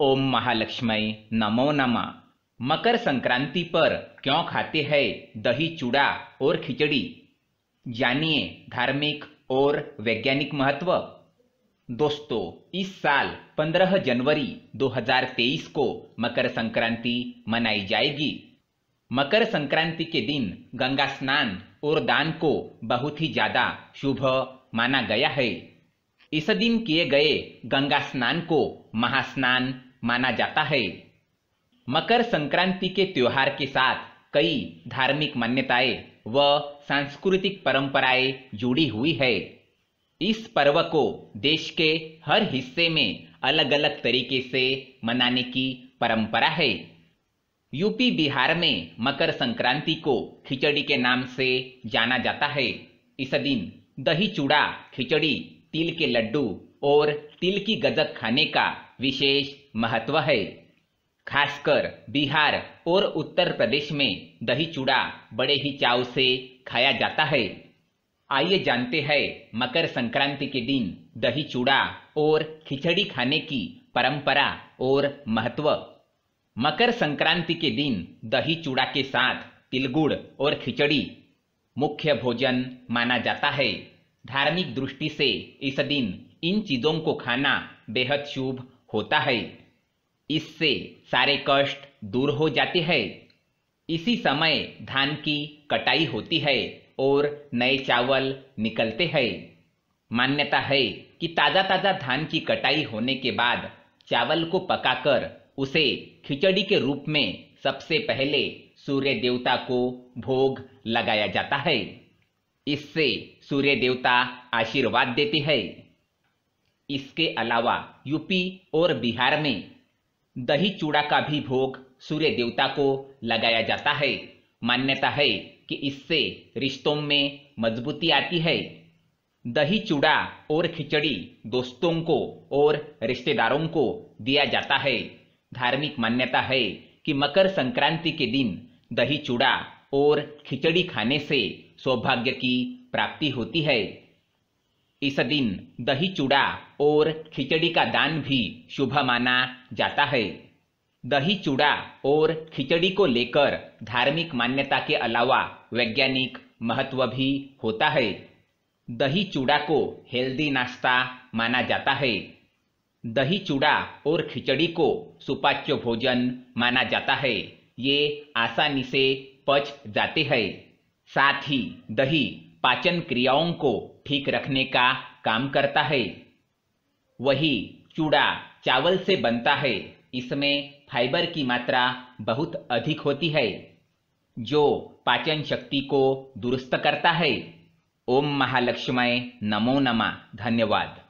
ओम महालक्ष्मी नमो नमः मकर संक्रांति पर क्यों खाते हैं दही चूड़ा और खिचड़ी जानिए धार्मिक और वैज्ञानिक महत्व दोस्तों इस साल 15 जनवरी 2023 को मकर संक्रांति मनाई जाएगी मकर संक्रांति के दिन गंगा स्नान और दान को बहुत ही ज्यादा शुभ माना गया है इस दिन किए गए गंगा स्नान को महास्नान माना जाता है मकर संक्रांति के त्योहार के साथ कई धार्मिक मान्यताएं व सांस्कृतिक परंपराएं जुड़ी हुई है इस पर्व को देश के हर हिस्से में अलग अलग तरीके से मनाने की परंपरा है यूपी बिहार में मकर संक्रांति को खिचड़ी के नाम से जाना जाता है इस दिन दही चूड़ा खिचड़ी तिल के लड्डू और तिल की गजक खाने का विशेष महत्व है खासकर बिहार और उत्तर प्रदेश में दही चूड़ा बड़े ही चाव से खाया जाता है आइए जानते हैं मकर संक्रांति के दिन दही चूड़ा और खिचड़ी खाने की परंपरा और महत्व मकर संक्रांति के दिन दही चूड़ा के साथ तिलगुड़ और खिचड़ी मुख्य भोजन माना जाता है धार्मिक दृष्टि से इस दिन इन चीजों को खाना बेहद शुभ होता है इससे सारे कष्ट दूर हो जाते हैं इसी समय धान की कटाई होती है और नए चावल निकलते हैं मान्यता है कि ताज़ा ताज़ा धान की कटाई होने के बाद चावल को पकाकर उसे खिचड़ी के रूप में सबसे पहले सूर्य देवता को भोग लगाया जाता है इससे सूर्य देवता आशीर्वाद देती है इसके अलावा यूपी और बिहार में दही चूड़ा का भी भोग सूर्य देवता को लगाया जाता है मान्यता है कि इससे रिश्तों में मजबूती आती है दही चूड़ा और खिचड़ी दोस्तों को और रिश्तेदारों को दिया जाता है धार्मिक मान्यता है कि मकर संक्रांति के दिन दही चूड़ा और खिचड़ी खाने से सौभाग्य की प्राप्ति होती है इस दिन दही चूड़ा और खिचड़ी का दान भी शुभ माना जाता है दही चूड़ा और खिचड़ी को लेकर धार्मिक मान्यता के अलावा वैज्ञानिक महत्व भी होता है दही चूड़ा को हेल्दी नाश्ता माना जाता है दही चूड़ा और खिचड़ी को सुपाच्य भोजन माना जाता है ये आसानी से पच जाते हैं साथ ही दही पाचन क्रियाओं को ठीक रखने का काम करता है वही चूड़ा चावल से बनता है इसमें फाइबर की मात्रा बहुत अधिक होती है जो पाचन शक्ति को दुरुस्त करता है ओम महालक्ष्मी नमो नमा धन्यवाद